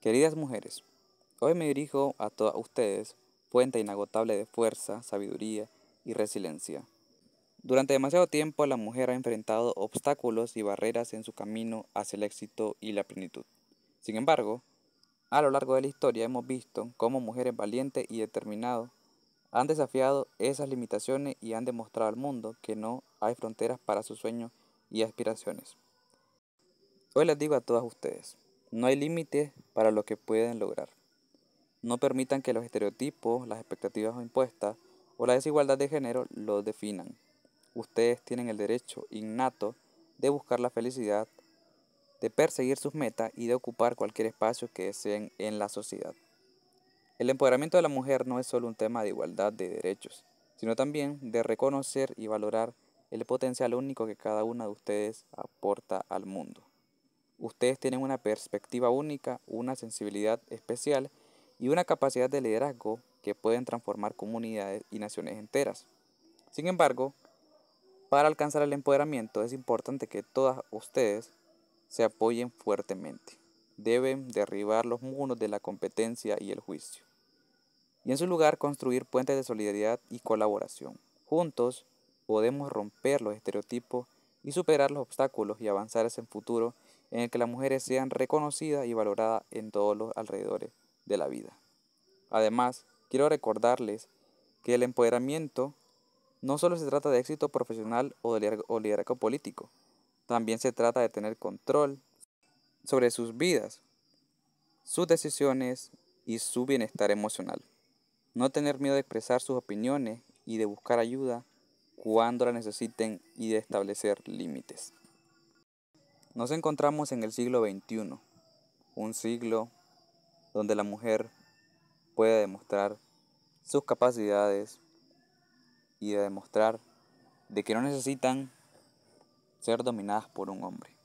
Queridas mujeres, hoy me dirijo a todas ustedes, fuente inagotable de fuerza, sabiduría y resiliencia. Durante demasiado tiempo la mujer ha enfrentado obstáculos y barreras en su camino hacia el éxito y la plenitud. Sin embargo, a lo largo de la historia hemos visto cómo mujeres valientes y determinadas han desafiado esas limitaciones y han demostrado al mundo que no hay fronteras para sus sueños y aspiraciones. Hoy les digo a todas ustedes, no hay límites para lo que pueden lograr. No permitan que los estereotipos, las expectativas impuestas o la desigualdad de género lo definan. Ustedes tienen el derecho innato de buscar la felicidad, de perseguir sus metas y de ocupar cualquier espacio que deseen en la sociedad. El empoderamiento de la mujer no es solo un tema de igualdad de derechos, sino también de reconocer y valorar el potencial único que cada una de ustedes aporta al mundo. Ustedes tienen una perspectiva única, una sensibilidad especial y una capacidad de liderazgo que pueden transformar comunidades y naciones enteras. Sin embargo, para alcanzar el empoderamiento es importante que todas ustedes se apoyen fuertemente. Deben derribar los muros de la competencia y el juicio. Y en su lugar construir puentes de solidaridad y colaboración. Juntos podemos romper los estereotipos y superar los obstáculos y avanzar hacia el futuro en el que las mujeres sean reconocidas y valoradas en todos los alrededores de la vida. Además, quiero recordarles que el empoderamiento no solo se trata de éxito profesional o de liderazgo político, también se trata de tener control sobre sus vidas, sus decisiones y su bienestar emocional. No tener miedo de expresar sus opiniones y de buscar ayuda cuando la necesiten y de establecer límites. Nos encontramos en el siglo XXI, un siglo donde la mujer puede demostrar sus capacidades y demostrar de que no necesitan ser dominadas por un hombre.